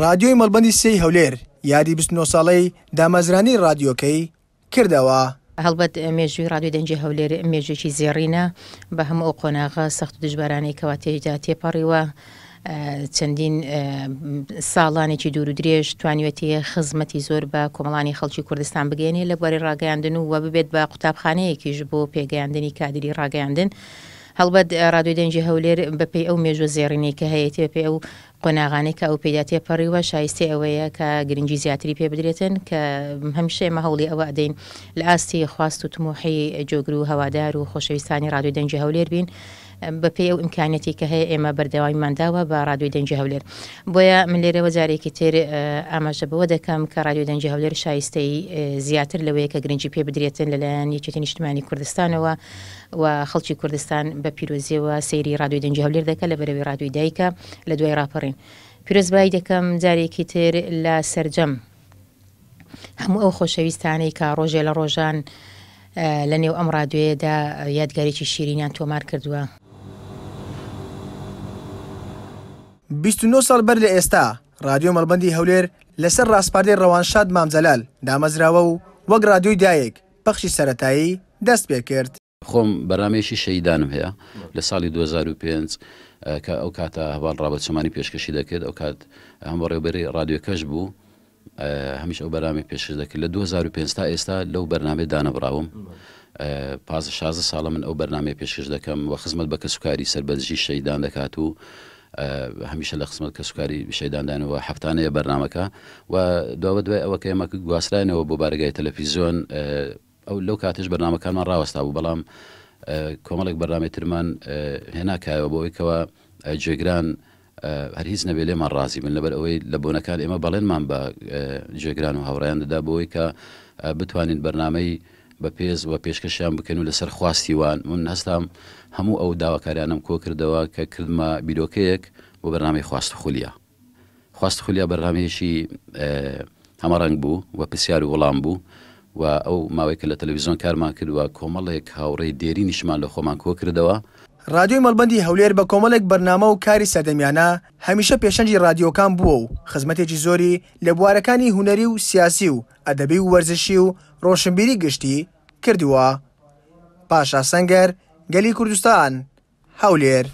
رادیۆی مەلبندی سی هەولێر یادی 29 ساڵەی دامەزرانی رادیۆکەی کردەوە. هەڵبەت مێژوی رادیو دەنج هەولێر مێژێکی زێڕینە بە هەموو کۆناغا سەخت و دژبارانەی کەوا تێدا تێپەڕیوە. چەندین ساڵانێکی دوور و درێژ توانیوەتی خزمەتی زۆر بە کۆمەڵانی خەڵکی کوردستان بگەێنێ لە بەری ڕاگەاندن و وە ببێت بە قوتابخانەیەکیش بۆ پێگەیاندنی کادری ڕاگەاندن. هەڵبەت ڕادوی دەنجی هەولێر بەپی ئەو مێژوە زێڕینی کە هەیەتی بەپی ئەو قۆناغانەی کە ئەو پێداتێ پەڕیوە شایستی ئەوەیە کە گرنگجی زیاتری پێ بدرێتن کە هەمشێمە هەوڵی ئەوە ئەدەین لە ئاستی خواست و تموحی جۆگر و هەوادار و خۆشەویستانی ڕادوی دەنجی هەولێر بین. بە پێی ئەو ئیمکانەتی کە هەیە ئێمە بەردەوایمانداوە بە رادیۆ دەنج هەولێر بۆیە من لێرەوە جارێکی تر ئاماژە بەوە دەکەم کە رادیۆ دەنج هەولێر شایستەی زیاتر لەوەیە کە گرنگجی پێ بدرێتن لەلایەن یەکێتی نیشتمانی کوردستانەوە و خەڵکی کوردستان بە پیرۆزیەوە سەیری رادیۆ دەنج هەولێر دەکە لە بەرەوەی رادیۆی دایکە لە دوای راپەڕی بڕین پیرۆزبایی دەکەم جارێکی تر لە سرجەم هەموو ئەو خۆشەویستانەی کە ڕۆژێ لە ڕۆژان لە نێو ئەم ڕادێدا یادگارێکی شیرینیان تۆمار کردووە 29 سال بەر لە ئێستا رادیۆ مەڵبندی هەولێر لەسەر ڕاستپاردەی ڕەوانشاد مامزەلال دامەزراوە و وەک رادیۆی دایک پەخشی سەتایی دەست پێ کرد خۆم بەرامێشی شەیدانم هەیە لە ساڵی 2005 کە ئەو کاتە هەواڵ ڕابەتچەمانی پێشکەشی دەکرد ئەو کات هەم بەڕێوبەری رادیۆکەش بوو هەمیش ئەو بەرامی پێشش دەکرد لە 2005 تا ئێستا لەو بەرنامێ دانەبراوم. پاز 16 ساڵە من ئەو بەرنامێ پێشش دەکەم و خزمەت بە کەسوکاری سربەرجی شەیدان دەکات و هەمیشە لە خزمەت کە سوکاری شەداندانەوە هەفتانەیە بەرنمەکە و دووە دوای ئەوە کە ئێمەکە گواسترانەوە بۆ بارگای تەلەفیزیۆن ئەو لەو کاتش بەرنمەکانمان ڕاوەستا بوو بەڵام کۆمەڵێک بەرنامێترمان هێناکایەوە بۆەوەیکەوە جێگران هەر هیچ نەبێ لێمان ڕازی من لەبەر ئەوەی لە بۆنەکان ئێمە بەڵێنمان بە جێگران و هاوڕیان دەدا بۆەوەی کە بتوانین بەرنمەی بە پێز و پێشکەشیان بکەن و لەسەر خواستیوان من هەستام هەموو ئەو داواکاریانم کۆ کردەوە کە کردمە بیرۆکەیەک بۆ بەرنامی خواست خولیە خواست خولیا بەرنمێشی هەمە ڕنگ بوو و پرسیار و وەڵام بوو و ئەو ماوەیکە لە تەلەویزیۆن کارمان کردووە کۆمەڵێک هاوڕێی دێری نیشمان لە خۆمان کۆ کردەوە رادیۆی مەلبندی هەولێر بە کۆمەڵێک بەرنامە و کاری سەردەمیانە هەمیشە پێشەنجی رادیۆکان بووە و خزمەتێکی زۆری لە بوارەکانی هوەری و سیاسی و ئەدەبی و وەرزشی و ڕۆشنبیری گشتی کردووە پاشا سەنگەر گەلی کوردستان هەولێر